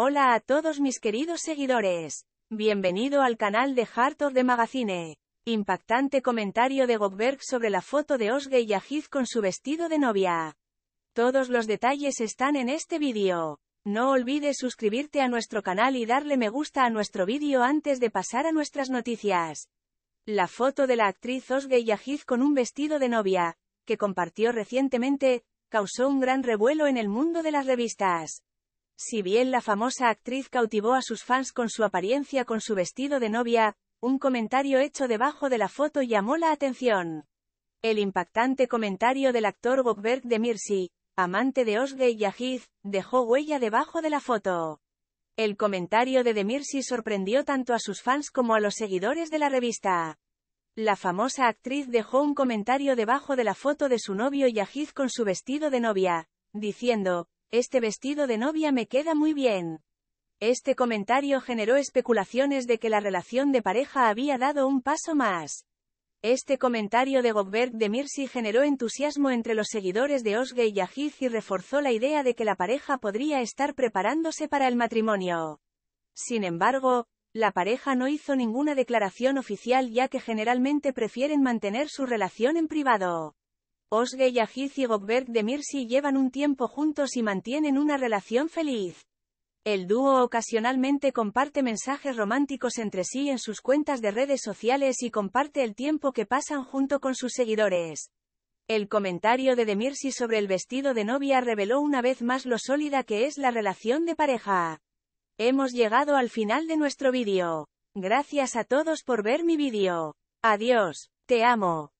Hola a todos mis queridos seguidores. Bienvenido al canal de Heart de Magazine. Impactante comentario de Gogberg sobre la foto de Osge y con su vestido de novia. Todos los detalles están en este vídeo. No olvides suscribirte a nuestro canal y darle me gusta a nuestro vídeo antes de pasar a nuestras noticias. La foto de la actriz Osge y con un vestido de novia, que compartió recientemente, causó un gran revuelo en el mundo de las revistas. Si bien la famosa actriz cautivó a sus fans con su apariencia con su vestido de novia, un comentario hecho debajo de la foto llamó la atención. El impactante comentario del actor Gokberg de Mirsi, amante de Özge y dejó huella debajo de la foto. El comentario de Demirsi sorprendió tanto a sus fans como a los seguidores de la revista. La famosa actriz dejó un comentario debajo de la foto de su novio Yagiz con su vestido de novia, diciendo, este vestido de novia me queda muy bien. Este comentario generó especulaciones de que la relación de pareja había dado un paso más. Este comentario de Goldberg de Mirsi generó entusiasmo entre los seguidores de Osge y Yajiz y reforzó la idea de que la pareja podría estar preparándose para el matrimonio. Sin embargo, la pareja no hizo ninguna declaración oficial ya que generalmente prefieren mantener su relación en privado. Osge y Ajiz y Gogberg de Mirsi llevan un tiempo juntos y mantienen una relación feliz. El dúo ocasionalmente comparte mensajes románticos entre sí en sus cuentas de redes sociales y comparte el tiempo que pasan junto con sus seguidores. El comentario de Demirsi sobre el vestido de novia reveló una vez más lo sólida que es la relación de pareja. Hemos llegado al final de nuestro vídeo. Gracias a todos por ver mi vídeo. Adiós, te amo.